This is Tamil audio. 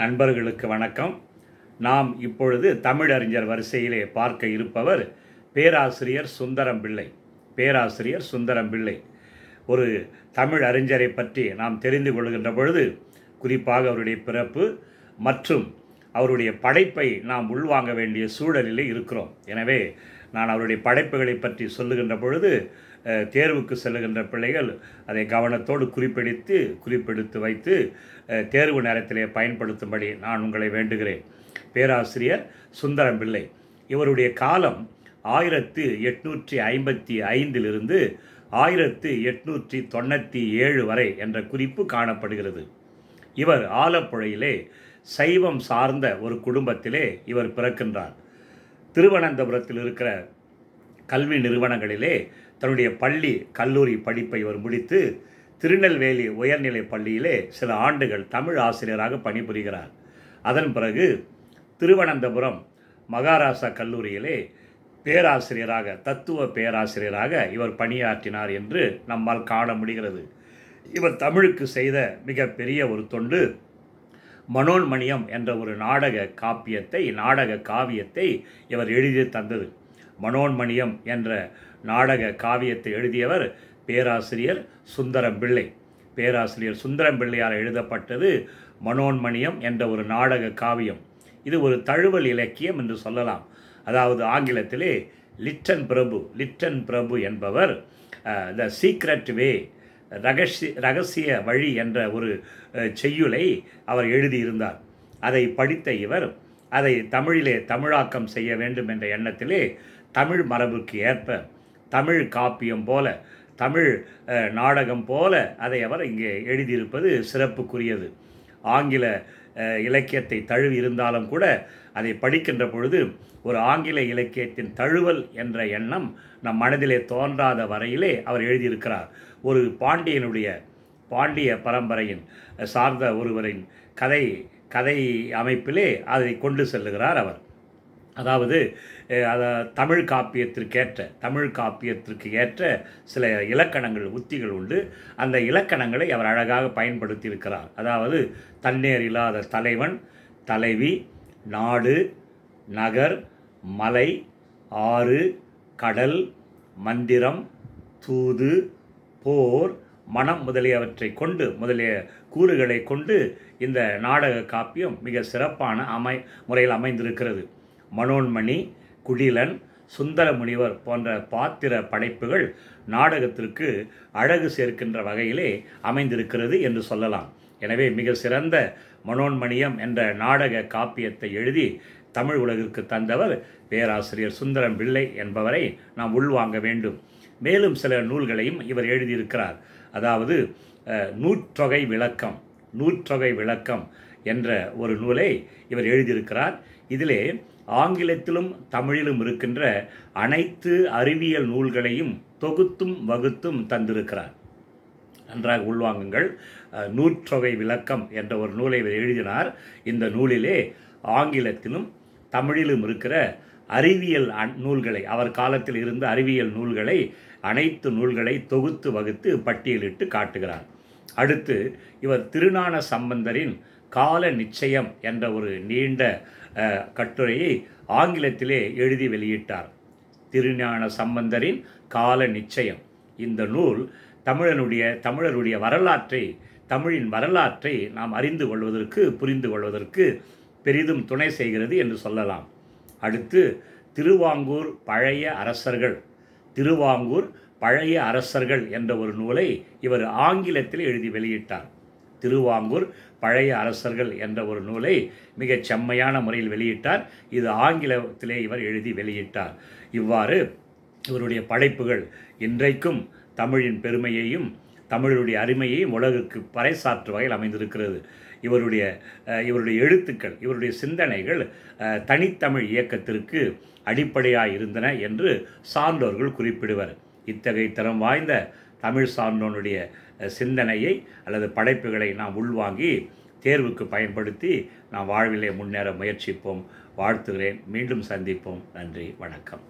நண்பர்களுக்கு வணக்கம் நாம் இப்பொழுது தமிழறிஞர் வரிசையிலே பார்க்க இருப்பவர் பேராசிரியர் சுந்தரம் பிள்ளை பேராசிரியர் சுந்தரம் பிள்ளை ஒரு தமிழ் அறிஞரை பற்றி நாம் தெரிந்து கொள்கின்ற பொழுது குறிப்பாக அவருடைய பிறப்பு மற்றும் அவருடைய படைப்பை நாம் உள்வாங்க வேண்டிய சூழலிலே இருக்கிறோம் எனவே நான் அவருடைய படைப்புகளை பற்றி சொல்லுகின்ற பொழுது தேர்வுக்கு செல்லுகின்ற பிள்ளைகள் அதை கவனத்தோடு குறிப்பிடித்து குறிப்பிடுத்து வைத்து தேர்வு நேரத்திலே பயன்படுத்தும்படி நான் உங்களை வேண்டுகிறேன் பேராசிரியர் சுந்தரம் பிள்ளை இவருடைய காலம் ஆயிரத்து எட்நூற்றி ஐம்பத்தி ஐந்திலிருந்து ஆயிரத்து எட்நூற்றி தொண்ணூற்றி ஏழு வரை என்ற குறிப்பு காணப்படுகிறது இவர் ஆலப்புழையிலே சைவம் சார்ந்த ஒரு குடும்பத்திலே இவர் பிறக்கின்றார் திருவனந்தபுரத்தில் இருக்கிற கல்வி நிறுவனங்களிலே தன்னுடைய பள்ளி கல்லூரி படிப்பை இவர் முடித்து திருநெல்வேலி உயர்நிலை பள்ளியிலே சில ஆண்டுகள் தமிழ் ஆசிரியராக பணிபுரிகிறார் அதன் பிறகு திருவனந்தபுரம் மகாராஷ்டிரா கல்லூரியிலே பேராசிரியராக தத்துவ பேராசிரியராக இவர் பணியாற்றினார் என்று நம்மால் காண முடிகிறது இவர் தமிழுக்கு செய்த மிகப்பெரிய ஒரு தொண்டு மனோன்மணியம் என்ற ஒரு நாடக காப்பியத்தை நாடக காவியத்தை இவர் எழுதி தந்தது மனோன்மணியம் என்ற நாடக காவியத்தை எழுதியவர் பேராசிரியர் சுந்தரம் பிள்ளை பேராசிரியர் சுந்தரம் பிள்ளையால் எழுதப்பட்டது மனோன்மணியம் என்ற ஒரு நாடக காவியம் இது ஒரு தழுவல் இலக்கியம் என்று சொல்லலாம் அதாவது ஆங்கிலத்திலே லிட்டன் பிரபு லிட்டன் பிரபு என்பவர் த சீக்ரெட் வே ரகசிய ரகசிய வழி என்ற ஒரு செய்யுளை அவர் எழுதியிருந்தார் அதை படித்த இவர் அதை தமிழிலே தமிழாக்கம் செய்ய வேண்டும் என்ற எண்ணத்திலே தமிழ் மரபுக்கு ஏற்ப தமிழ் காப்பியம் போல தமிழ் நாடகம் போல அதை அவர் இங்கே எழுதியிருப்பது சிறப்புக்குரியது ஆங்கில இலக்கியத்தை தழுவி இருந்தாலும் கூட அதை படிக்கின்ற பொழுது ஒரு ஆங்கில இலக்கியத்தின் தழுவல் என்ற எண்ணம் நம் மனதிலே தோன்றாத வரையிலே அவர் எழுதியிருக்கிறார் ஒரு பாண்டியனுடைய பாண்டிய பரம்பரையின் சார்ந்த ஒருவரின் கதை கதை அமைப்பிலே அதை கொண்டு செல்லுகிறார் அவர் அதாவது அதை தமிழ் காப்பியத்திற்கேற்ற தமிழ் காப்பியத்திற்கு ஏற்ற சில இலக்கணங்கள் உத்திகள் உண்டு அந்த இலக்கணங்களை அவர் அழகாக பயன்படுத்தி இருக்கிறார் அதாவது தண்ணீர் இல்லாத தலைவன் தலைவி நாடு நகர் மலை ஆறு கடல் மந்திரம் தூது போர் மனம் முதலியவற்றை கொண்டு முதலிய கூறுகளை கொண்டு இந்த நாடக காப்பியம் மிக சிறப்பான அமை முறையில் அமைந்திருக்கிறது மனோன்மணி குடிலன் சுந்தர முனிவர் போன்ற பாத்திர படைப்புகள் நாடகத்திற்கு அழகு சேர்க்கின்ற வகையிலே அமைந்திருக்கிறது என்று சொல்லலாம் எனவே மிக சிறந்த மனோன்மணியம் என்ற நாடக காப்பியத்தை எழுதி தமிழ் உலகிற்கு தந்தவர் பேராசிரியர் சுந்தரம் பிள்ளை என்பவரை நாம் உள்வாங்க வேண்டும் மேலும் சில நூல்களையும் இவர் எழுதியிருக்கிறார் அதாவது நூற்றொகை விளக்கம் நூற்றொகை விளக்கம் என்ற ஒரு நூலை இவர் எழுதியிருக்கிறார் இதிலே ஆங்கிலத்திலும் தமிழிலும் இருக்கின்ற அனைத்து அறிவியல் நூல்களையும் தொகுத்தும் வகுத்தும் தந்திருக்கிறார் நன்றாக உள்வாங்குங்கள் நூற்றொகை விளக்கம் என்ற ஒரு நூலை எழுதினார் இந்த நூலிலே ஆங்கிலத்திலும் தமிழிலும் இருக்கிற அறிவியல் நூல்களை அவர் காலத்தில் இருந்த அறிவியல் நூல்களை அனைத்து நூல்களை தொகுத்து வகுத்து பட்டியலிட்டு காட்டுகிறார் அடுத்து இவர் திருநான சம்பந்தரின் கால நிச்சயம் என்ற ஒரு நீண்ட கட்டுரையை ஆங்கிலத்திலே எழுதி வெளியிட்டார் திருஞான சம்பந்தரின் கால நிச்சயம் இந்த நூல் தமிழனுடைய தமிழருடைய வரலாற்றை தமிழின் வரலாற்றை நாம் அறிந்து கொள்வதற்கு புரிந்து கொள்வதற்கு பெரிதும் துணை செய்கிறது என்று சொல்லலாம் அடுத்து திருவாங்கூர் பழைய அரசர்கள் திருவாங்கூர் பழைய அரசர்கள் என்ற ஒரு நூலை இவர் ஆங்கிலத்தில் எழுதி வெளியிட்டார் திருவாங்கூர் பழைய அரசர்கள் என்ற ஒரு நூலை மிகச் செம்மையான முறையில் வெளியிட்டார் இது ஆங்கிலத்திலே இவர் எழுதி வெளியிட்டார் இவ்வாறு இவருடைய படைப்புகள் இன்றைக்கும் தமிழின் பெருமையையும் தமிழுடைய அருமையையும் உலகுக்கு பறைசாற்று வகையில் அமைந்திருக்கிறது இவருடைய இவருடைய எழுத்துக்கள் இவருடைய சிந்தனைகள் தனித்தமிழ் இயக்கத்திற்கு அடிப்படையாக இருந்தன என்று சார்ந்தோர்கள் குறிப்பிடுவர் இத்தகைய தரம் வாய்ந்த தமிழ் சார்ந்தோனுடைய சிந்தனையை அல்லது படைப்புகளை நாம் உள்வாங்கி தேர்வுக்கு பயன்படுத்தி நாம் வாழ்விலே முன்னேற முயற்சிப்போம் வாழ்த்துகிறேன் மீண்டும் சந்திப்போம் நன்றி வணக்கம்